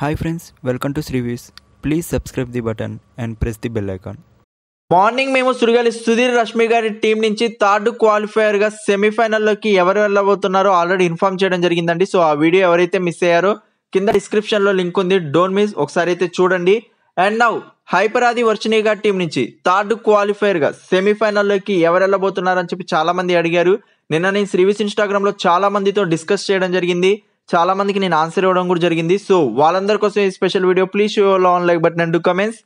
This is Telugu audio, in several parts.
hi friends welcome to views please subscribe the button and press the bell icon morning మేము సురగాలి సుధీర్ రష్మి గారి టీం నుంచి థర్డ్ క్వాలిఫైయర్గా సెమీఫైనల్లోకి ఎవరు వెళ్ళబోతున్నారో ఆల్రెడీ ఇన్ఫామ్ చేయడం జరిగిందండి సో ఆ వీడియో ఎవరైతే మిస్ అయ్యారో కింద డిస్క్రిప్షన్లో లింక్ ఉంది డోంట్ మిస్ ఒకసారి అయితే చూడండి అండ్ నౌ హైపరాది వర్షిణి గారి టీం నుంచి థర్డ్ క్వాలిఫైయర్గా సెమీఫైనల్లోకి ఎవరు వెళ్ళబోతున్నారని చెప్పి చాలామంది అడిగారు నిన్న నేను శ్రీవిస్ ఇన్స్టాగ్రామ్లో చాలామందితో డిస్కస్ చేయడం జరిగింది చాలా మందికి నేను ఆన్సర్ ఇవ్వడం కూడా జరిగింది సో వాళ్ళందరి కోసం ఈ స్పెషల్ వీడియో ప్లీజ్ లాన్ లైక్ బట్ నెండు కమెంట్స్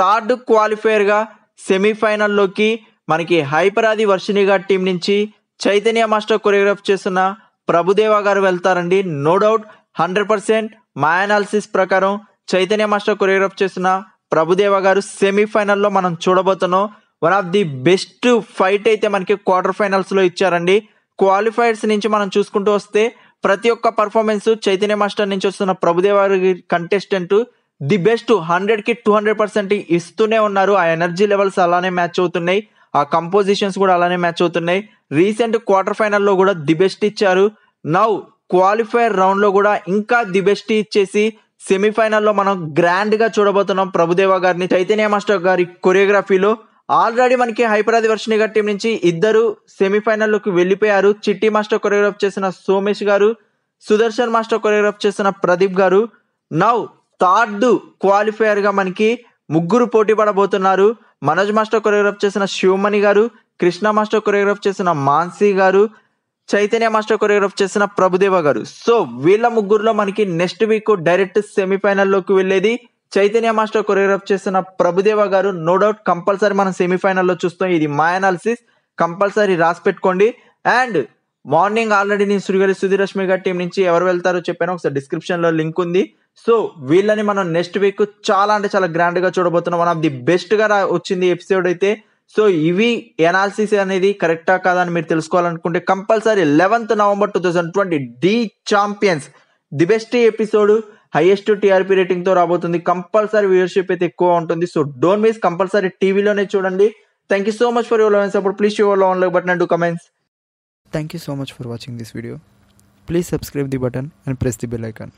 థర్డ్ క్వాలిఫైయర్గా సెమీఫైనల్లోకి మనకి హైపరాది వర్షినిగా టీం నుంచి చైతన్య మాస్టర్ కొరియోగ్రాఫ్ చేస్తున్న ప్రభుదేవ గారు వెళ్తారండి నో డౌట్ హండ్రెడ్ పర్సెంట్ మా అనాలిసిస్ ప్రకారం చైతన్య మాస్టర్ కొరియోగ్రాఫ్ చేసిన ప్రభుదేవ గారు సెమీఫైనల్లో మనం చూడబోతున్నాం one of the best fight అయితే మనకి క్వార్టర్ ఫైనల్స్లో ఇచ్చారండి క్వాలిఫైర్స్ నుంచి మనం చూసుకుంటూ వస్తే ప్రతి ఒక్క పర్ఫార్మెన్స్ చైతన్య మాస్టర్ నుంచి వస్తున్న ప్రభుదేవారి కంటెస్టెంట్ ది బెస్ట్ హండ్రెడ్ కి టూ హండ్రెడ్ పర్సెంట్ ఇస్తూనే ఉన్నారు ఆ ఎనర్జీ లెవెల్స్ అలానే మ్యాచ్ అవుతున్నాయి ఆ కంపోజిషన్స్ కూడా అలానే మ్యాచ్ అవుతున్నాయి రీసెంట్ క్వార్టర్ ఫైనల్లో కూడా ది బెస్ట్ ఇచ్చారు నౌ క్వాలిఫైర్ రౌండ్లో కూడా ఇంకా ది బెస్ట్ ఇచ్చేసి సెమీఫైనల్లో మనం గ్రాండ్గా చూడబోతున్నాం ప్రభుదేవ గారిని చైతన్య మాస్టర్ గారి కొరియోగ్రఫీలో ఆల్రెడీ మనకి హైపరాది వర్షిణి గారి టీం నుంచి ఇద్దరు సెమీఫైనల్లోకి వెళ్ళిపోయారు చిట్టి మాస్టర్ కొరియోగ్రాఫ్ చేసిన సోమేష్ గారు సుదర్శన్ మాస్టర్ కొరియోగ్రాఫ్ చేసిన ప్రదీప్ గారు నౌ థర్డ్ క్వాలిఫైయర్గా మనకి ముగ్గురు పోటీ పడబోతున్నారు మనోజ్ మాస్టర్ కొరియోగ్రాఫ్ చేసిన శివమణి గారు కృష్ణ మాస్టర్ కొరియోగ్రాఫ్ చేసిన మాన్సీ గారు చైతన్య మాస్టర్ కొరియోగ్రాఫ్ చేసిన ప్రభుదేవ గారు సో వీళ్ళ ముగ్గురులో మనకి నెక్స్ట్ వీక్ డైరెక్ట్ సెమీఫైనల్లోకి వెళ్ళేది చైతన్య మాస్టర్ కొరియోగ్రాఫ్ చేస్తున్న ప్రభుదేవ గారు నో డౌట్ కంపల్సరీ మనం సెమీఫైనల్లో చూస్తాం ఇది మా అనాలిసిస్ కంపల్సరీ రాసి పెట్టుకోండి అండ్ మార్నింగ్ ఆల్రెడీ నేను శ్రీగారి సుధీర్ రష్మి గారి టీం నుంచి ఎవరు వెళ్తారో చెప్పాను ఒకసారి డిస్క్రిప్షన్లో లింక్ ఉంది సో వీళ్ళని మనం నెక్స్ట్ వీక్ చాలా అంటే చాలా గ్రాండ్గా చూడబోతున్నాం వన్ ఆఫ్ ది బెస్ట్గా వచ్చింది ఎపిసోడ్ అయితే సో ఇవి ఎనాలిసిస్ అనేది కరెక్టా కాదా అని మీరు తెలుసుకోవాలనుకుంటే compulsory eleventh November two thousand twenty the champions the best episode highest TRP రేటింగ్తో రాబోతుంది కంపల్సరీ వ్యూవర్షిప్ అయితే ఎక్కువ ఉంటుంది సో డోంట్ మిస్ కంపల్సరీ టీవీలోనే చూడండి thank you so much for your elevens అప్పుడు please your eleven like button and comments thank you so much for watching this video please subscribe the button and press the bell icon